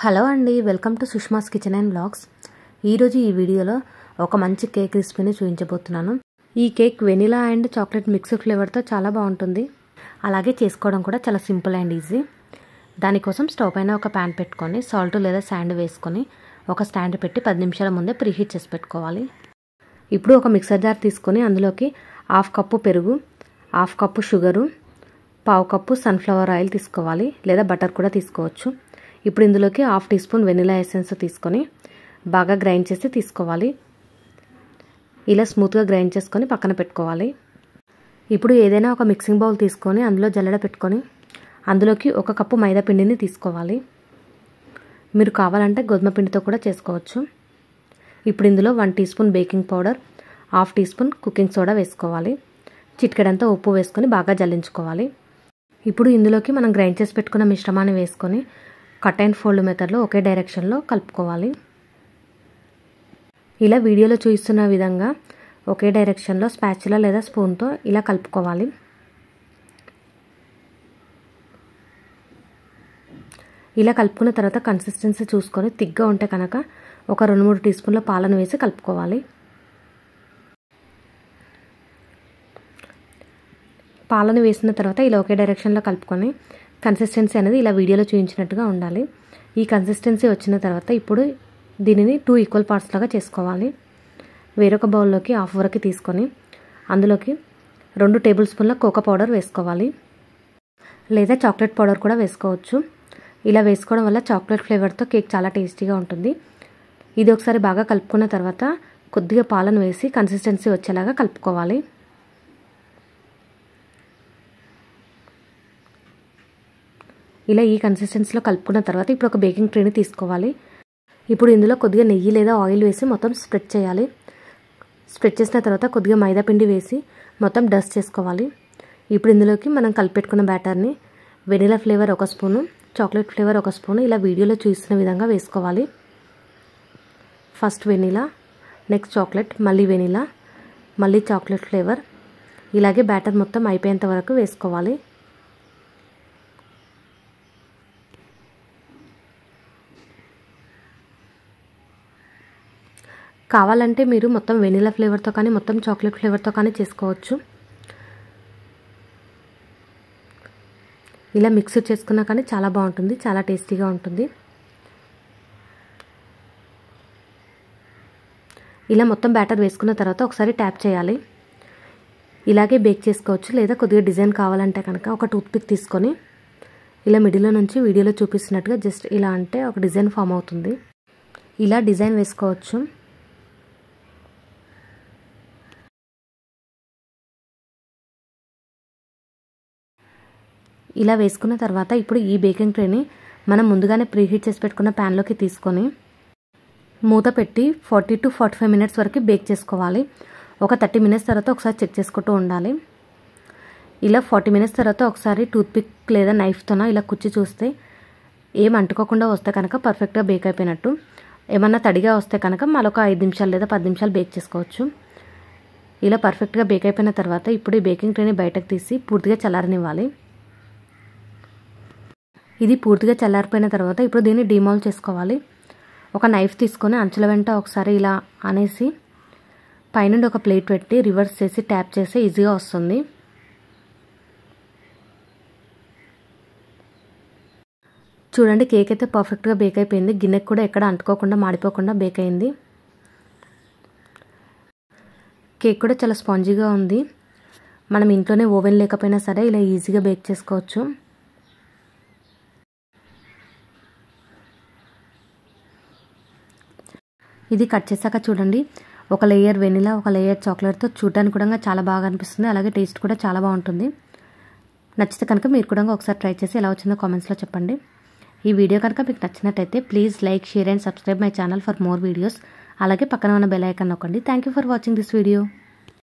hello అండి welcome to Sushma's kitchen and blogs ఈరోజు ఈ వీడియోలో ఒక మంచి కేక్ రెసిపీని చూపించబోతున్నాను ఈ cake vanilla and chocolate mix ఫ్లేవర్తో చాలా బాగుంటుంది అలాగే చేసుకోవడం కూడా చాలా సింపుల్ అండ్ ఈజీ దానికోసం స్టవ్ పైన ఒక ప్యాన్ పెట్టుకొని సాల్ట్ లేదా శాండ్ వేసుకొని ఒక స్టాండ్ పెట్టి పది నిమిషాల ముందే ప్రీహీట్ చేసి పెట్టుకోవాలి ఇప్పుడు ఒక మిక్సర్ జార్ తీసుకొని అందులోకి హాఫ్ కప్పు పెరుగు హాఫ్ కప్పు షుగరు పావు కప్పు సన్ఫ్లవర్ ఆయిల్ తీసుకోవాలి లేదా బటర్ కూడా తీసుకోవచ్చు ఇప్పుడు ఇందులోకి half teaspoon vanilla essence తీసుకొని బాగా గ్రైండ్ చేసి తీసుకోవాలి ఇలా స్మూత్గా గ్రైండ్ చేసుకొని పక్కన పెట్టుకోవాలి ఇప్పుడు ఏదైనా ఒక మిక్సింగ్ బౌల్ తీసుకొని అందులో జల్లడ పెట్టుకొని అందులోకి ఒక కప్పు మైదా పిండిని తీసుకోవాలి మీరు కావాలంటే గోధుమ పిండితో కూడా చేసుకోవచ్చు ఇప్పుడు ఇందులో one teaspoon baking powder half teaspoon cooking soda వేసుకోవాలి చిట్కడంతా ఉప్పు వేసుకొని బాగా జల్లించుకోవాలి ఇప్పుడు ఇందులోకి మనం గ్రైండ్ చేసి పెట్టుకున్న మిశ్రమాన్ని వేసుకొని కట్ అండ్ ఫోల్డ్ మెథడ్లో ఒకే డైరెక్షన్లో కలుపుకోవాలి ఇలా వీడియోలో చూపిస్తున్న విధంగా ఒకే డైరెక్షన్లో స్పాచ్లో లేదా స్పూన్తో ఇలా కలుపుకోవాలి ఇలా కలుపుకున్న తర్వాత కన్సిస్టెన్సీ చూసుకొని తిగ్గా ఉంటే కనుక ఒక రెండు మూడు టీ స్పూన్ల పాలను వేసి కలుపుకోవాలి పాలను వేసిన తర్వాత ఇలా ఒకే డైరెక్షన్లో కలుపుకొని కన్సిస్టెన్సీ అనేది ఇలా వీడియోలో చూపించినట్టుగా ఉండాలి ఈ కన్సిస్టెన్సీ వచ్చిన తర్వాత ఇప్పుడు దీనిని టూ ఈక్వల్ పార్ట్స్ లాగా చేసుకోవాలి వేరొక బౌల్లోకి హాఫ్ వరకు తీసుకొని అందులోకి రెండు టేబుల్ స్పూన్ల కోకా పౌడర్ వేసుకోవాలి లేదా చాక్లెట్ పౌడర్ కూడా వేసుకోవచ్చు ఇలా వేసుకోవడం వల్ల చాక్లెట్ ఫ్లేవర్తో కేక్ చాలా టేస్టీగా ఉంటుంది ఇది ఒకసారి బాగా కలుపుకున్న తర్వాత కొద్దిగా పాలను వేసి కన్సిస్టెన్సీ వచ్చేలాగా కలుపుకోవాలి ఇలా ఈ కన్సిస్టెన్సీలో కలుపుకున్న తర్వాత ఇప్పుడు ఒక బేకింగ్ ట్రేని తీసుకోవాలి ఇప్పుడు ఇందులో కొద్దిగా నెయ్యి లేదా ఆయిల్ వేసి మొత్తం స్ప్రెడ్ చేయాలి స్ప్రెడ్ చేసిన తర్వాత కొద్దిగా మైదా పిండి వేసి మొత్తం డస్ట్ చేసుకోవాలి ఇప్పుడు ఇందులోకి మనం కలిపెట్టుకున్న బ్యాటర్ని వెనిలా ఫ్లేవర్ ఒక స్పూను చాక్లెట్ ఫ్లేవర్ ఒక స్పూను ఇలా వీడియోలో చూసిన విధంగా వేసుకోవాలి ఫస్ట్ వెనిలా నెక్స్ట్ చాక్లెట్ మళ్ళీ వెనిలా మళ్ళీ చాక్లెట్ ఫ్లేవర్ ఇలాగే బ్యాటర్ మొత్తం అయిపోయేంత వరకు వేసుకోవాలి కావాలంటే మీరు మొత్తం వెనీలా ఫ్లేవర్తో కానీ మొత్తం చాక్లెట్ ఫ్లేవర్తో కానీ చేసుకోవచ్చు ఇలా మిక్స్ చేసుకున్నా కానీ చాలా బాగుంటుంది చాలా టేస్టీగా ఉంటుంది ఇలా మొత్తం బ్యాటర్ వేసుకున్న తర్వాత ఒకసారి ట్యాప్ చేయాలి ఇలాగే బేక్ చేసుకోవచ్చు లేదా కొద్దిగా డిజైన్ కావాలంటే కనుక ఒక టూత్పిక్ తీసుకొని ఇలా మిడిల్లో నుంచి వీడియోలో చూపిస్తున్నట్టుగా జస్ట్ ఇలా అంటే ఒక డిజైన్ ఫామ్ అవుతుంది ఇలా డిజైన్ వేసుకోవచ్చు ఇలా వేసుకున్న తర్వాత ఇప్పుడు ఈ బేకింగ్ ట్రేని మనం ముందుగానే ప్రీహీట్ చేసి పెట్టుకున్న ప్యాన్లోకి తీసుకొని మూత పెట్టి forty to forty five minutes వరకు బేక్ చేసుకోవాలి ఒక థర్టీ మినిట్స్ తర్వాత ఒకసారి చెక్ చేసుకుంటూ ఉండాలి ఇలా ఫార్టీ మినిట్స్ తర్వాత ఒకసారి టూత్పిక్ లేదా నైఫ్తో ఇలా కుచ్చి చూస్తే ఏం అంటుకోకుండా వస్తే కనుక పర్ఫెక్ట్గా బేక్ అయిపోయినట్టు ఏమన్నా తడిగా వస్తే కనుక మరొక ఐదు నిమిషాలు లేదా పది నిమిషాలు బేక్ చేసుకోవచ్చు ఇలా పర్ఫెక్ట్గా బేక్ అయిపోయిన తర్వాత ఇప్పుడు ఈ బేకింగ్ ట్రేని బయటకు తీసి పూర్తిగా చల్లారనివ్వాలి ఇది పూర్తిగా చల్లారిపోయిన తర్వాత ఇప్పుడు దీన్ని డిమాల్ చేసుకోవాలి ఒక నైఫ్ తీసుకొని అంచుల వెంట ఒకసారి ఇలా అనేసి పైనుండి ఒక ప్లేట్ పెట్టి రివర్స్ చేసి ట్యాప్ చేస్తే ఈజీగా వస్తుంది చూడండి కేక్ అయితే పర్ఫెక్ట్గా బేక్ అయిపోయింది గిన్నెకి కూడా ఎక్కడ అంటుకోకుండా మాడిపోకుండా బేక్ అయింది కేక్ కూడా చాలా స్పాంజీగా ఉంది మనం ఇంట్లోనే ఓవెన్ లేకపోయినా సరే ఇలా ఈజీగా బేక్ చేసుకోవచ్చు ఇది కట్ చేశాక చూడండి ఒక లేయర్ వెనిలా ఒక లేయర్ చాక్లెట్తో చూడడానికి కూడా చాలా బాగా అనిపిస్తుంది అలాగే టేస్ట్ కూడా చాలా బాగుంటుంది నచ్చితే కనుక మీరు కూడా ఒకసారి ట్రై చేసి ఎలా వచ్చిందో కామెంట్స్లో చెప్పండి ఈ వీడియో కనుక మీకు నచ్చినట్టయితే please like share and subscribe my channel for more videos అలాగే పక్కన ఉన్న బెల్ ఐకన్ నొక్కండి thank for watching this video